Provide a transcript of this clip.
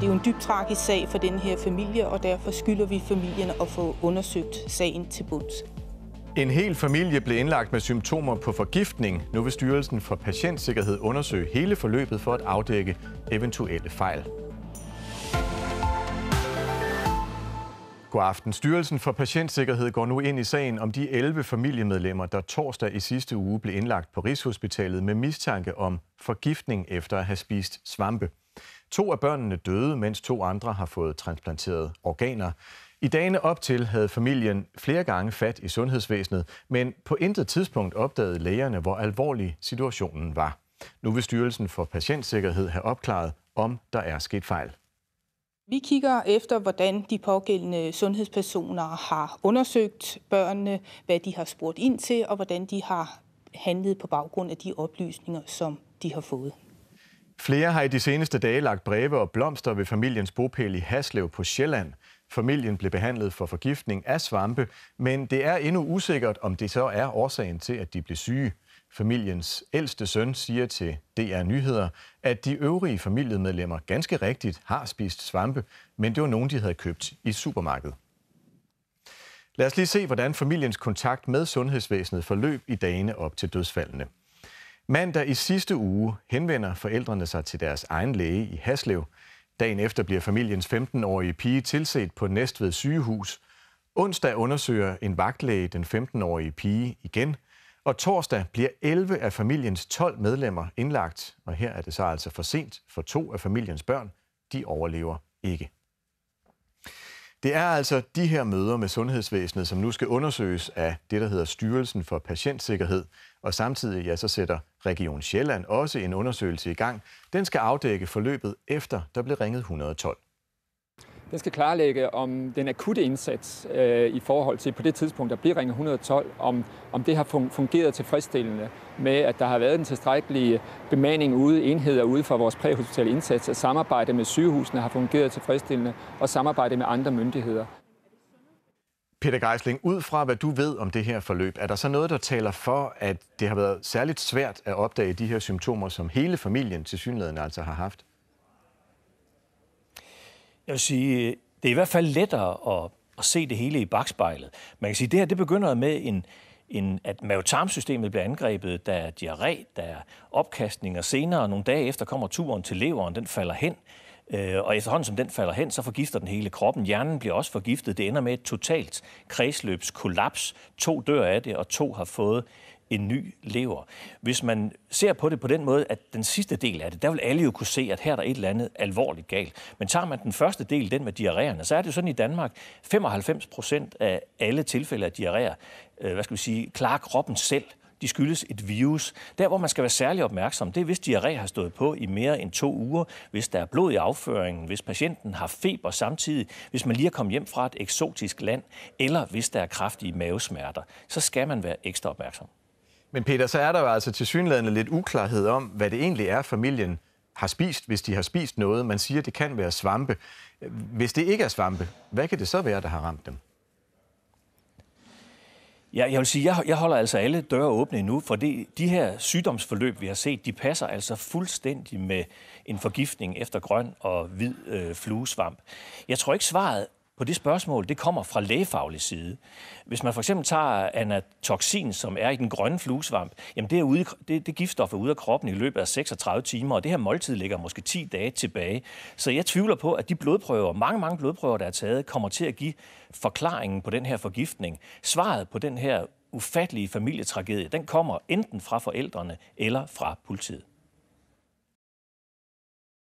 Det er jo en dybt tragisk sag for den her familie, og derfor skylder vi familien at få undersøgt sagen til bunds. En hel familie blev indlagt med symptomer på forgiftning. Nu vil Styrelsen for Patientsikkerhed undersøge hele forløbet for at afdække eventuelle fejl. God aften. Styrelsen for Patientsikkerhed går nu ind i sagen om de 11 familiemedlemmer, der torsdag i sidste uge blev indlagt på Rigshospitalet med mistanke om forgiftning efter at have spist svampe. To af børnene døde, mens to andre har fået transplanteret organer. I dagene op til havde familien flere gange fat i sundhedsvæsenet, men på intet tidspunkt opdagede lægerne, hvor alvorlig situationen var. Nu vil Styrelsen for Patientsikkerhed have opklaret, om der er sket fejl. Vi kigger efter, hvordan de pågældende sundhedspersoner har undersøgt børnene, hvad de har spurgt ind til, og hvordan de har handlet på baggrund af de oplysninger, som de har fået. Flere har i de seneste dage lagt breve og blomster ved familiens bopæl i Haslev på Sjælland. Familien blev behandlet for forgiftning af svampe, men det er endnu usikkert, om det så er årsagen til, at de blev syge. Familiens ældste søn siger til DR Nyheder, at de øvrige familiemedlemmer ganske rigtigt har spist svampe, men det var nogen, de havde købt i supermarkedet. Lad os lige se, hvordan familiens kontakt med sundhedsvæsenet forløb i dagene op til dødsfaldene. Mandag i sidste uge henvender forældrene sig til deres egen læge i Haslev. Dagen efter bliver familiens 15-årige pige tilset på Næstved sygehus. Onsdag undersøger en vagtlæge den 15-årige pige igen. Og torsdag bliver 11 af familiens 12 medlemmer indlagt. Og her er det så altså for sent, for to af familiens børn, de overlever ikke. Det er altså de her møder med sundhedsvæsenet, som nu skal undersøges af det, der hedder Styrelsen for Patientsikkerhed. Og samtidig ja, så sætter Region Sjælland også en undersøgelse i gang. Den skal afdække forløbet efter, der blev ringet 112. Den skal klarlægge om den akutte indsats øh, i forhold til på det tidspunkt, der bliver ringet 112, om, om det har fungeret tilfredsstillende med, at der har været en tilstrækkelig bemanding ude, enheder ude for vores præhospitale indsats, at samarbejde med sygehusene har fungeret tilfredsstillende, og samarbejde med andre myndigheder. Peter Geisling, ud fra hvad du ved om det her forløb, er der så noget, der taler for, at det har været særligt svært at opdage de her symptomer, som hele familien til synligheden altså har haft? Jeg vil sige, det er i hvert fald lettere at, at se det hele i bagspejlet. Man kan sige, at det her det begynder med en, en, at mavetarmsystemet bliver angrebet, der er diarré, der er opkastning, og senere, nogle dage efter, kommer turen til leveren, den falder hen. Øh, og efterhånden som den falder hen, så forgifter den hele kroppen. Hjernen bliver også forgiftet. Det ender med et totalt kredsløbskollaps. To dør af det, og to har fået en ny lever. Hvis man ser på det på den måde, at den sidste del af det, der vil alle jo kunne se, at her er der et eller andet alvorligt galt. Men tager man den første del, den med diarréerne, så er det jo sådan i Danmark, 95 procent af alle tilfælde af diarréer, øh, hvad skal vi sige, klarer kroppen selv de skyldes et virus. Der, hvor man skal være særlig opmærksom, det er, hvis diarré har stået på i mere end to uger, hvis der er blod i afføringen, hvis patienten har feber samtidig, hvis man lige er kommet hjem fra et eksotisk land, eller hvis der er kraftige mavesmerter, så skal man være ekstra opmærksom. Men Peter, så er der jo altså til synligheden lidt uklarhed om, hvad det egentlig er, familien har spist, hvis de har spist noget. Man siger, det kan være svampe. Hvis det ikke er svampe, hvad kan det så være, der har ramt dem? Ja, jeg vil sige, jeg, jeg holder altså alle døre åbne nu, for det, de her sygdomsforløb, vi har set, de passer altså fuldstændig med en forgiftning efter grøn og hvid øh, fluesvamp. Jeg tror ikke, svaret på det spørgsmål, det kommer fra lægefaglig side. Hvis man for eksempel tager anatoxin, som er i den grønne fluesvamp, jamen det, er ude, det, det giftstof er ude af kroppen i løbet af 36 timer, og det her måltid ligger måske 10 dage tilbage. Så jeg tvivler på, at de blodprøver, mange, mange blodprøver, der er taget, kommer til at give forklaringen på den her forgiftning. Svaret på den her ufattelige familietragedie, den kommer enten fra forældrene eller fra politiet.